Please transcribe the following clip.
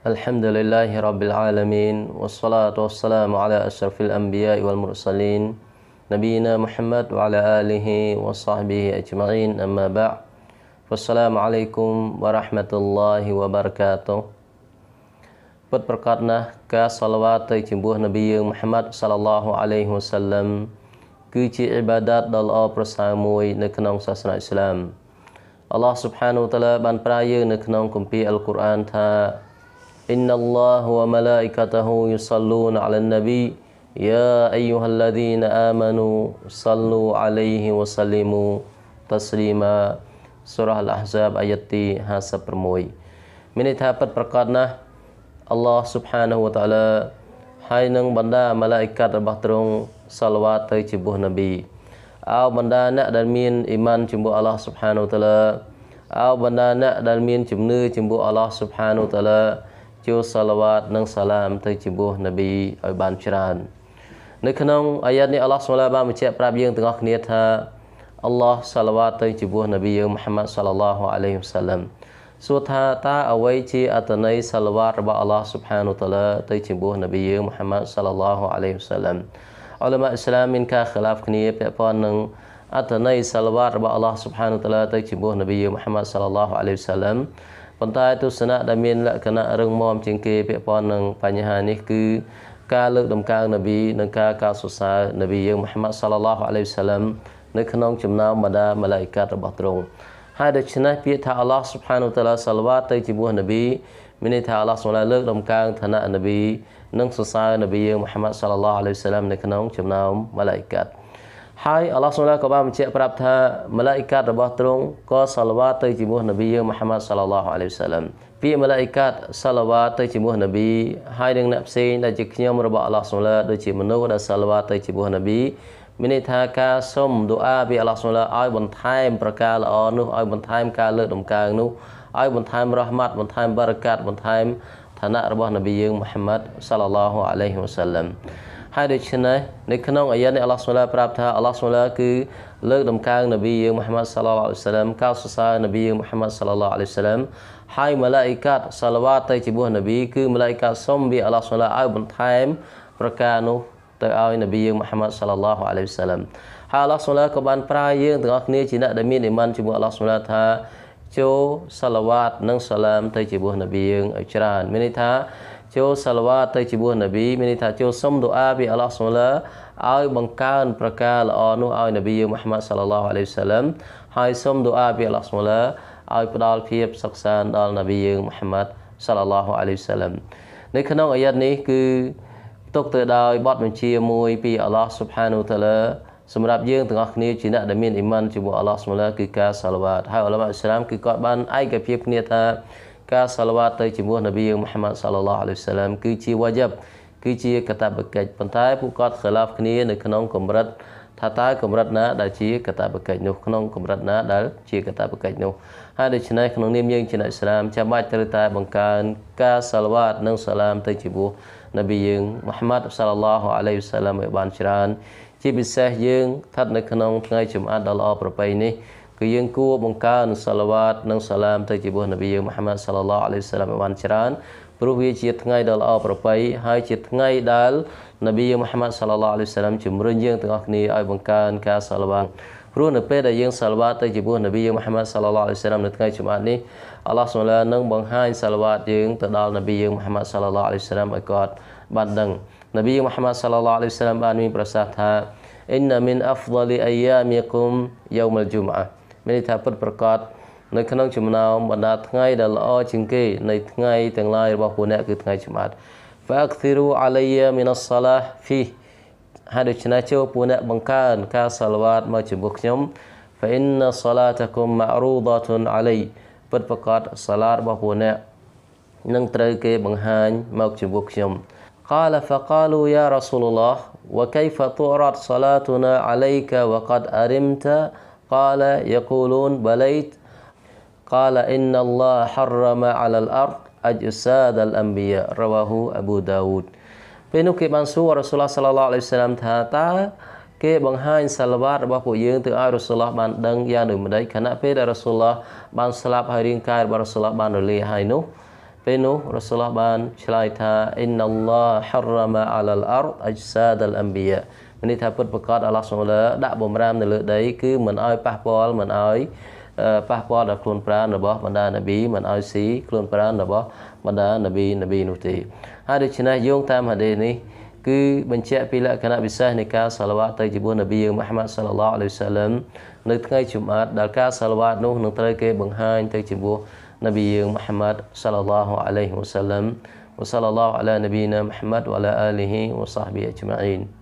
الحمد لله رب العالمين والصلاة والسلام على أشرف الأنبياء والمرسلين نبينا محمد وعلى آله وصحبه أجمعين أما بعد فالسلام عليكم ورحمة الله وبركاته ពិតប្រកបណាស់ការសល្វាទៅជំនួសនប៊ីយើងមូហាម៉ាត់សាឡឡោះអាឡៃហ៊ូសាឡាំគឺជាអ៊ីបាដាតដ៏ល្អប្រសើរមួយនៅក្នុងសាសនាអ៊ីស្លាមអល់ឡោះស៊ុបហានូតាឡាបានប្រាយយើងនៅក្នុងគម្ពីរអល់កុរអានថា إن الله وملائكته يصلون على النبي يا أيها الذين آمنوا صلوا عليه وسلموا تسليما សូរ៉ាអល់អាហ្សាបអាយ៉ាទី56មានន័យថាពិតប្រាកដណាស់អល់ឡោះស៊ុបហានហ៊ូវតាឡាហើយនឹងបណ្ដាម៉ាឡាអ៊ីកាត់របស់ទ្រង់សាឡវ៉ាទៅជាមួយនប៊ីអោបណ្ដាអ្នកដែលមានអ៊ីម៉ានជាមួយអល់ឡោះស៊ុបហានហ៊ូវតាឡាអោបណ្ដាអ្នកដែលមានជំនឿជាមួយអល់ឡោះស៊ុបហានហ៊ូវតាឡាជួសាឡាវ៉ាតនិងសាឡាមទៅជំនួសនប៊ីឲ្យបានច្រើននៅក្នុងអាយ៉ាតនេះអល់ឡោះសុលាបានបញ្ជាក់ប្រាប់យើងទាំងអស់គ្នាថាអល់ឡោះសាឡាវ៉ាតទៅជំនួសនប៊ីយើងមូហាម៉ាត់សាឡាឡោះអាឡៃហ៊ីវសាឡាមសួរថាតើអ្វីជាអត្តន័យសាឡាវ៉ាតរបស់អល់ឡោះស៊ុបហានូតាឡាទៅជំនួសនប៊ីយើងមូហាម៉ាត់សាឡាឡោះអាឡៃហ៊ីវសាឡាមអលមាអ៊ីស្លាមមានការខ្លាប់គ្នាពាក់ព័ន្ធនឹងអត្តន័យសាឡាវ៉ាតរបស់អល់ឡោះស៊ុបហានូតាឡាទៅជំនួសនប៊ីយើងមូហាម៉ាត់សាឡាឡោះអាឡៃហ៊ីវសាឡាមប៉ុន្តែទស្សនៈដែលមានលក្ខណៈរឹងមាំជាងគេពាក់ព័ន្ធនឹងបញ្ហានេះគឺការលើកដំកើងនប៊ីនិងការកោតសរសើរនប៊ីយើងមហាម៉ាត់សាឡឡោះអាឡៃវសាឡាំនៅក្នុងចំណោមបណ្ដាម៉ាឡាអ៊ីការបស់ទ្រង់ហើយដូច្នេះពាក្យថាអល់ឡោះស៊ុបហានូតាឡាសាឡាវ៉ាទៅជាមួយនប៊ីមានន័យថាអល់ឡោះសម្រាប់លើកដំកើងឋានៈនប៊ីនិងសរសើរនប៊ីយើងមហាម៉ាត់សាឡឡោះអាឡៃវសាឡាំនៅក្នុងចំណោមម៉ាឡាអ៊ីកាហើយអល់ឡោះសុលាក៏បានបញ្ជាក់ប្រាប់ថាម៉ាឡាអ៊ីកាតរបស់ទ្រង់ក៏សាឡាវ៉ាទៅជាមួយនប៊ីយើងមូហាម៉ាត់សាឡឡោះអាឡៃវសាឡាមពាក្យម៉ាឡាអ៊ីកាតសាឡាវ៉ាទៅជាមួយនប៊ីហើយនិងអ្នកផ្សេងដែលជាខ្ញុំរបស់អល់ឡោះសុលាដូចជាមនុស្សដែលសាឡាវ៉ាទៅជាមួយនប៊ីមានន័យថាការសុំឌូអាពីអល់ឡោះសុលាឲ្យបន្ថែមប្រការល្អនោះឲ្យបន្ថែមការលើកដំកើងនោះឲ្យបន្ថែមរ៉ហ្មាត់បន្ថែមបារកាតបន្ថែមឋានៈរបស់នប៊ីយើងមូហាម៉ាត់សាឡឡោះអាឡៃវសាឡាមហើយដូច្នេះនៅក្នុងអាយ៉ានេះអល់ឡោះសុលាប្រាប់ថាអល់ឡោះសុលាគឺលើកដំកើងនប៊ីយើងមូហាម៉ាត់សាឡឡោះអាឡៃសាឡាមកោសរសើរនប៊ីយើងមូហាម៉ាត់សាឡឡោះអាឡៃសាឡាមហើយម៉ាឡាអ៊ីកាតសាឡាវ៉ាតទៅជាមួយនប៊ីគឺម៉ាឡាអ៊ីកាតសុំវាអល់ឡោះសុលាឲ្យបន្ថែមប្រការនោះទៅឲ្យនប៊ីយើងមូហាម៉ាត់សាឡឡោះអាឡៃសាឡាមហើយអល់ឡោះសុលាក៏បានប្រើយើងទាំងអស់គ្នាជាអ្នកដែលមានអ៊ីម៉ានជាមួយអល់ឡោះសុលាថាចូលសាឡាវ៉ាតនិងសាឡាមទៅជាមួយនប៊ីយើងឲ្យច្រើនមានន័យថាចូលសាឡាវ៉ាទៅជាមួយនប៊ីមានន័យថាចូលសុំដូអាពីអល់ឡោះសុលាឲ្យបង្កើនប្រការល្អនោះឲ្យនប៊ីយើងមហាម៉ាត់សាឡាឡោះអាឡៃសាឡាំហើយសុំដូអាពីអល់ឡោះសុលាឲ្យផ្ដល់ភាពសុខសាន្តដល់នប៊ីយើងមហាម៉ាត់សាឡាឡោះអាឡៃសាឡាំនៅក្នុងអាយ៉ាតនេះគឺទុកទៅដោយបទបញ្ជាមួយពីអល់ឡោះស៊ុបហានូតាឡាសម្រាប់យើងទាំងអស់គ្នាជាអ្នកដែលមានអ៊ីម៉ានជាមួយអល់ឡោះស៊ុបហានូតាឡាគឺការសាឡាវ៉ាតហើយអល់ឡោះអ៊ីស្លាមគឺគាត់បានឯកភាពគ្នាថាការសាឡាវ៉ាតទៅជាមួយនប៊ីយើងមូហាម៉ាត់សាឡឡោះអាឡៃវសាឡាមគឺជាវ៉ាយ៉ាប់គឺជាកតាបកិច្ចប៉ុន្តែពួកគាត់ខ្លាប់គ្នានៅក្នុងកម្រិតថាតើកម្រិតណាដែលជាកតាបកិច្ចនោះក្នុងកម្រិតណាដែលជាកតាបកិច្ចនោះហើយដូច្នេះក្នុងនាមយើងជាអ្នកឥស្លាមចាំបាច់ត្រូវតែបង្កើនការសាឡាវ៉ាតនិងសាឡាមទៅជាមួយនប៊ីយើងមូហាម៉ាត់សាឡឡោះអាឡៃវសាឡាមឲ្យបានច្រើនជាពិសេសយើងស្ថិតនៅក្នុងថ្ងៃជុំអាត់ដ៏ល្អប្រពៃនេះគឺយើងគួរបង្កើនសាឡាវ៉ាតនិងសាឡាមទៅជាព្រះនប៊ីយើងមហាម៉ាត់សាឡឡោះអាឡៃសាឡាមបានច្រើនព្រោះវាជាថ្ងៃដ៏ល្អប្រពៃហើយជាថ្ងៃដែលនប៊ីយើងមហាម៉ាត់សាឡឡោះអាឡៃសាឡាមជំរុញយើងទាំងអស់គ្នាឲ្យបង្កើនការសាឡាវ៉ាតព្រោះនៅពេលដែលយើងសាឡាវ៉ាតទៅជាព្រះនប៊ីយើងមហាម៉ាត់សាឡឡោះអាឡៃសាឡាមនៅថ្ងៃជុំអាតនេះអល់ឡោះសុលឡានឹងបង្ហាញសាឡាវ៉ាតយើងទៅដល់នប៊ីយើងមហាម៉ាត់សាឡឡោះអាឡៃសាឡាមឲ្យគាត់បានដឹងនប៊ីយើងមហាម៉ាត់សាឡឡោះអាឡៃសាឡាមបានមានប្រសាសន៍ថាអ៊ីនណាមីនអាហ្វដលីអាយ៉ាមីគុមយូមលជុំអាមានន័យថាពិតប្រកបនៅក្នុងចំណោមបណ្ដាថ្ងៃដែលល្អជាងគេនៃថ្ងៃទាំងឡាយរបស់ពួកអ្នកគឺថ្ងៃជម្អាត فاكثروا علي من الصلاه فيه ហើយដូច្នេះចូលពួកអ្នកបង្កើនការសាឡវ៉ាតមកជាមួយខ្ញុំ فإن صلاتكم معروضة علي ពិតប្រកបសាឡាតរបស់ពួកអ្នកនឹងត្រូវគេបង្ហាញមកជាមួយខ្ញុំ قال فقالوا يا رسول الله وكيف تعرض صلاتنا عليك وقد أرمت Qala yaqulun balait. Qala inna Allah harrama alal ard ajsad al anbiya. Rawahu Abu Dawud. ពេលនោះគេបានសួររ៉ាសូលឡោះសល្លឡោះអាឡៃសាឡាមថាតើគេបង្ហាញសាឡវ៉ាតរបស់ពួកយើងទៅឲ្យរ៉ាសូលឡោះបានដឹងយ៉ាងដូចម្ដេចខណៈពេលដែលរ៉ាសូលឡោះបានស្លាប់ហើយរាងកាយរបស់រ៉ាសូលឡោះបានរលាយហើយនោះពេលនោះរ៉ាសូលបានឆ្លើយថាអ៊ីនឡោះហរ៉ាម៉ាអាឡាអរអជ្សាដលអំបៀមានន័យថាពិតប្រកបអាឡោះសុំឡាដាក់បំរាមនៅលើដីគឺមិនឲ្យប៉ះពាល់មិនឲ្យប៉ះពាល់ដល់ខ្លួនប្រាណរបស់បណ្ដានប៊ីមិនឲ្យស៊ីខ្លួនប្រាណរបស់បណ្ដានប៊ីនប៊ីនោះទេហើយដូច្នេះយោងតាមហាឌីសនេះគឺបញ្ជាក់ពីលក្ខណៈពិសេសនៃការសាឡាវ៉ាតទៅជាមួយនប៊ីយើងមូហាម៉ាត់សាឡាឡោះអាឡៃសាឡាមនៅថ្ងៃជុំអាតដែលការសាឡាវ៉ាតនោះនឹងត្រូវគេបង្ហាញទៅជាមួយ نبي محمد صلى الله عليه وسلم وصلى الله على نبينا محمد وعلى آله وصحبه أجمعين